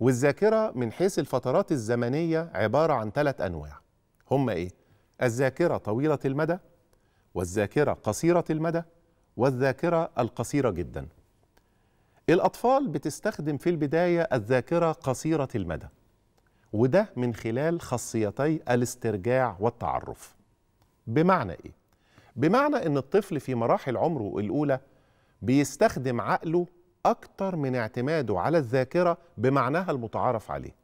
والذاكرة من حيث الفترات الزمنية عبارة عن ثلاث أنواع هم إيه؟ الذاكرة طويلة المدى والذاكرة قصيرة المدى والذاكرة القصيرة جدا الأطفال بتستخدم في البداية الذاكرة قصيرة المدى وده من خلال خاصيتي الاسترجاع والتعرف بمعنى إيه؟ بمعنى أن الطفل في مراحل عمره الأولى بيستخدم عقله أكتر من اعتماده على الذاكرة بمعناها المتعارف عليه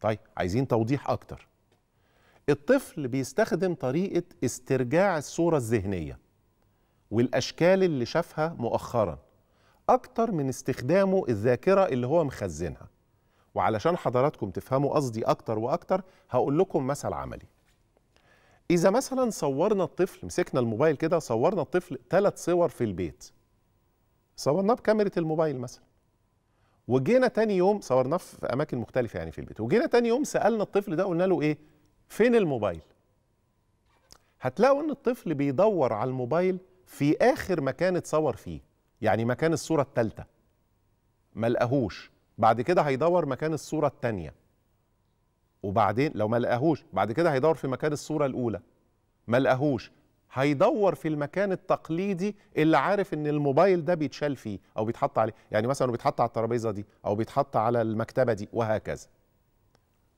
طيب عايزين توضيح أكتر الطفل بيستخدم طريقة استرجاع الصورة الذهنية والأشكال اللي شافها مؤخرا أكتر من استخدامه الذاكرة اللي هو مخزنها وعلشان حضراتكم تفهموا قصدي أكتر وأكتر هقول لكم مثل عملي إذا مثلا صورنا الطفل مسكنا الموبايل كده صورنا الطفل ثلاث صور في البيت صورناه بكاميرا الموبايل مثلا وجينا تاني يوم صورناه في اماكن مختلفه يعني في البيت وجينا تاني يوم سالنا الطفل ده قلنا له ايه فين الموبايل هتلاقوا ان الطفل بيدور على الموبايل في اخر مكان اتصور فيه يعني مكان الصوره الثالثه ما لقاهوش بعد كده هيدور مكان الصوره الثانيه وبعدين لو ما لقاهوش بعد كده هيدور في مكان الصوره الاولى ما لقاهوش هيدور في المكان التقليدي اللي عارف ان الموبايل ده بيتشال فيه او بيتحط عليه يعني مثلا بيتحط على الترابيزه دي او بيتحط على المكتبه دي وهكذا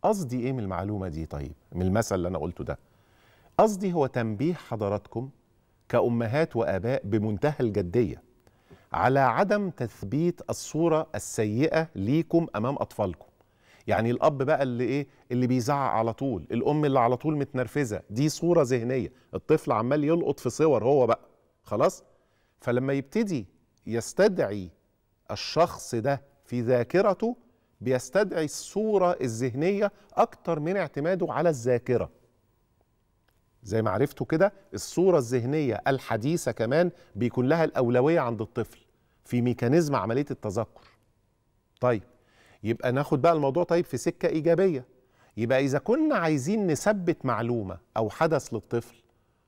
قصدي ايه من المعلومه دي طيب من المثل اللي انا قلته ده قصدي هو تنبيه حضراتكم كامهات واباء بمنتهى الجديه على عدم تثبيت الصوره السيئه ليكم امام اطفالكم يعني الاب بقى اللي ايه اللي بيزعق على طول الام اللي على طول متنرفزه دي صوره ذهنيه الطفل عمال يلقط في صور هو بقى خلاص فلما يبتدي يستدعي الشخص ده في ذاكرته بيستدعي الصوره الذهنيه اكتر من اعتماده على الذاكره زي ما عرفتوا كده الصورة الذهنية الحديثة كمان بيكون لها الأولوية عند الطفل في ميكانيزم عملية التذكر طيب يبقى ناخد بقى الموضوع طيب في سكة إيجابية يبقى إذا كنا عايزين نثبت معلومة أو حدث للطفل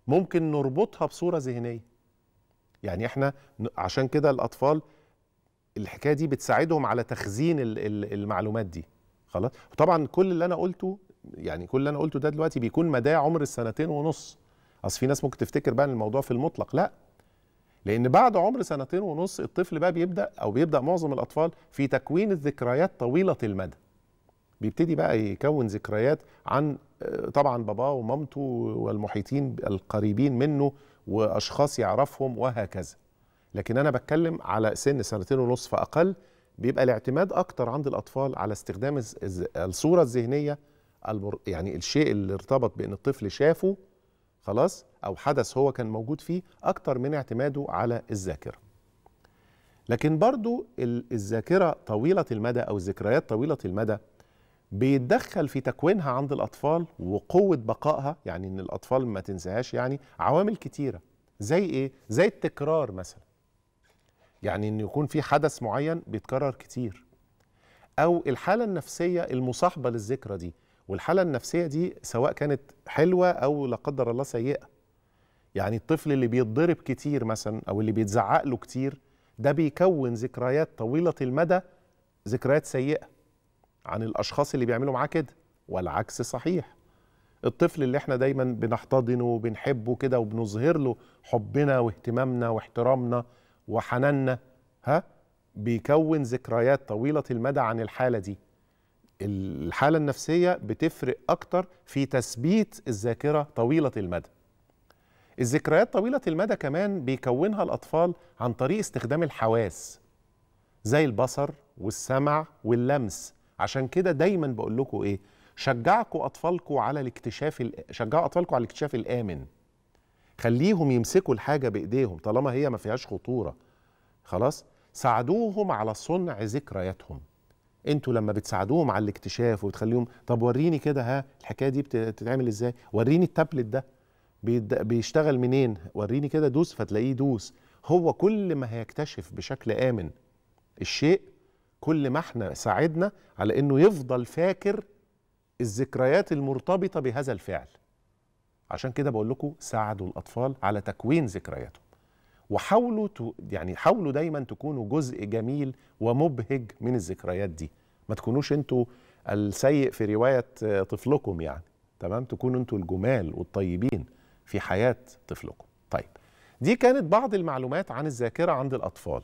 ممكن نربطها بصورة ذهنية يعني إحنا عشان كده الأطفال الحكاية دي بتساعدهم على تخزين المعلومات دي خلاص وطبعا كل اللي أنا قلته يعني كل اللي أنا قلته ده دلوقتي بيكون مداه عمر السنتين ونص أصل في ناس ممكن تفتكر بقى الموضوع في المطلق لأ لان بعد عمر سنتين ونص الطفل بقى بيبدا او بيبدا معظم الاطفال في تكوين الذكريات طويله المدى بيبتدي بقى يكون ذكريات عن آه، طبعا باباه ومامته والمحيطين القريبين منه واشخاص يعرفهم وهكذا لكن انا بتكلم على سن سنتين ونص فاقل بيبقى الاعتماد اكتر عند الاطفال على استخدام الصوره الذهنيه يعني الشيء اللي ارتبط بان الطفل شافه خلاص او حدث هو كان موجود فيه اكتر من اعتماده على الذاكره لكن برضو الذاكره طويله المدى او الذكريات طويله المدى بيتدخل في تكوينها عند الاطفال وقوه بقائها يعني ان الاطفال ما تنساهاش يعني عوامل كتيره زي ايه زي التكرار مثلا يعني ان يكون في حدث معين بيتكرر كتير او الحاله النفسيه المصاحبه للذكرى دي والحاله النفسيه دي سواء كانت حلوه او لا قدر الله سيئه يعني الطفل اللي بيتضرب كتير مثلا او اللي بيتزعق له كتير ده بيكون ذكريات طويله المدى ذكريات سيئه عن الاشخاص اللي بيعملوا معاه كده والعكس صحيح الطفل اللي احنا دايما بنحتضنه وبنحبه كده وبنظهر له حبنا واهتمامنا واحترامنا وحناننا ها بيكون ذكريات طويله المدى عن الحاله دي الحاله النفسيه بتفرق اكتر في تثبيت الذاكره طويله المدى الذكريات طويله المدى كمان بيكونها الاطفال عن طريق استخدام الحواس زي البصر والسمع واللمس عشان كده دايما بقول لكم ايه شجعكوا اطفالكم على الاكتشاف شجعوا اطفالكم على الاكتشاف الامن خليهم يمسكوا الحاجه بايديهم طالما هي ما فيهاش خطوره خلاص ساعدوهم على صنع ذكرياتهم انتوا لما بتساعدوهم على الاكتشاف وبتخليهم طب وريني كده ها الحكايه دي بتتعمل ازاي وريني التابلت ده بيشتغل منين وريني كده دوس فتلاقيه دوس هو كل ما هيكتشف بشكل امن الشيء كل ما احنا ساعدنا على انه يفضل فاكر الذكريات المرتبطه بهذا الفعل عشان كده بقول لكم ساعدوا الاطفال على تكوين ذكرياتهم وحاولوا يعني حاولوا دايما تكونوا جزء جميل ومبهج من الذكريات دي ما تكونوش انتوا السيء في روايه طفلكم يعني تمام تكونوا انتوا الجمال والطيبين في حياه طفلكم طيب دي كانت بعض المعلومات عن الذاكره عند الاطفال